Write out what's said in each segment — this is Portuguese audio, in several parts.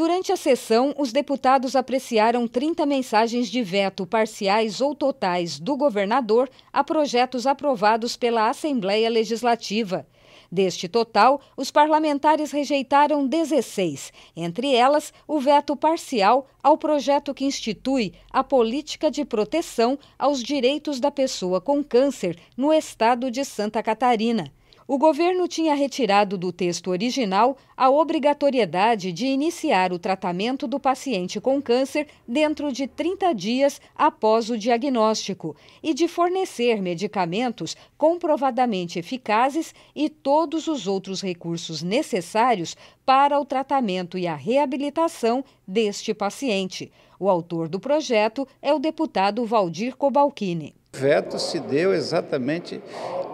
Durante a sessão, os deputados apreciaram 30 mensagens de veto parciais ou totais do governador a projetos aprovados pela Assembleia Legislativa. Deste total, os parlamentares rejeitaram 16, entre elas o veto parcial ao projeto que institui a política de proteção aos direitos da pessoa com câncer no estado de Santa Catarina o governo tinha retirado do texto original a obrigatoriedade de iniciar o tratamento do paciente com câncer dentro de 30 dias após o diagnóstico e de fornecer medicamentos comprovadamente eficazes e todos os outros recursos necessários para o tratamento e a reabilitação deste paciente. O autor do projeto é o deputado Valdir Cobalcini. O veto se deu exatamente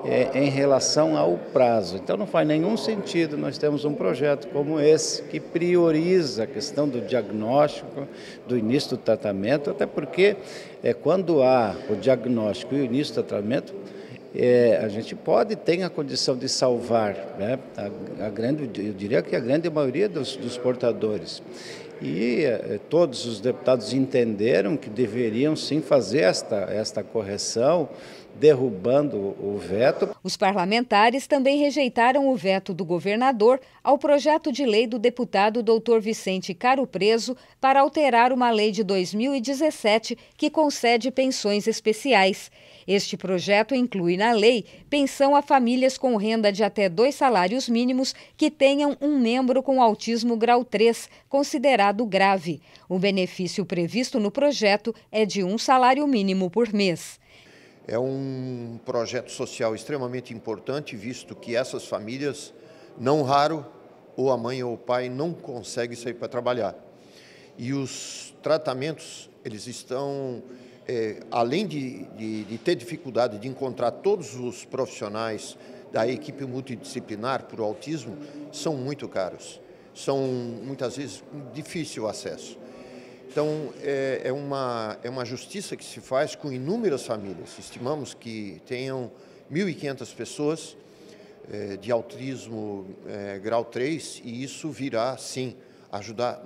é, em relação ao prazo. Então não faz nenhum sentido nós temos um projeto como esse que prioriza a questão do diagnóstico, do início do tratamento, até porque é, quando há o diagnóstico e o início do tratamento, é, a gente pode ter a condição de salvar, né? a, a grande, eu diria que a grande maioria dos, dos portadores. E eh, todos os deputados entenderam que deveriam sim fazer esta, esta correção, derrubando o veto. Os parlamentares também rejeitaram o veto do governador ao projeto de lei do deputado doutor Vicente Caro Preso para alterar uma lei de 2017 que concede pensões especiais. Este projeto inclui na lei pensão a famílias com renda de até dois salários mínimos que tenham um membro com autismo grau 3, considerado considerado grave. O benefício previsto no projeto é de um salário mínimo por mês. É um projeto social extremamente importante, visto que essas famílias, não raro, ou a mãe ou o pai não consegue sair para trabalhar. E os tratamentos, eles estão, é, além de, de, de ter dificuldade de encontrar todos os profissionais da equipe multidisciplinar para o autismo, são muito caros são muitas vezes um difícil acesso. Então, é, é, uma, é uma justiça que se faz com inúmeras famílias. Estimamos que tenham 1.500 pessoas é, de autismo é, grau 3 e isso virá, sim, ajudar.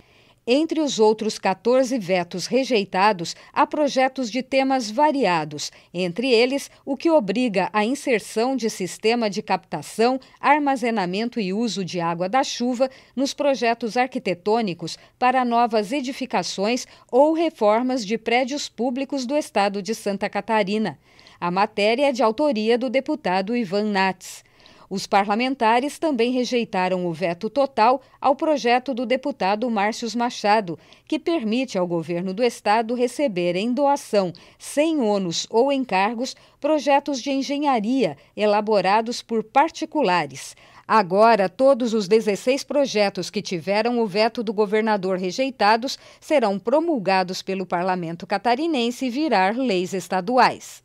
Entre os outros 14 vetos rejeitados, há projetos de temas variados, entre eles o que obriga a inserção de sistema de captação, armazenamento e uso de água da chuva nos projetos arquitetônicos para novas edificações ou reformas de prédios públicos do estado de Santa Catarina. A matéria é de autoria do deputado Ivan Nats. Os parlamentares também rejeitaram o veto total ao projeto do deputado Márcios Machado, que permite ao governo do Estado receber em doação, sem ônus ou encargos, projetos de engenharia elaborados por particulares. Agora, todos os 16 projetos que tiveram o veto do governador rejeitados serão promulgados pelo parlamento catarinense e virar leis estaduais.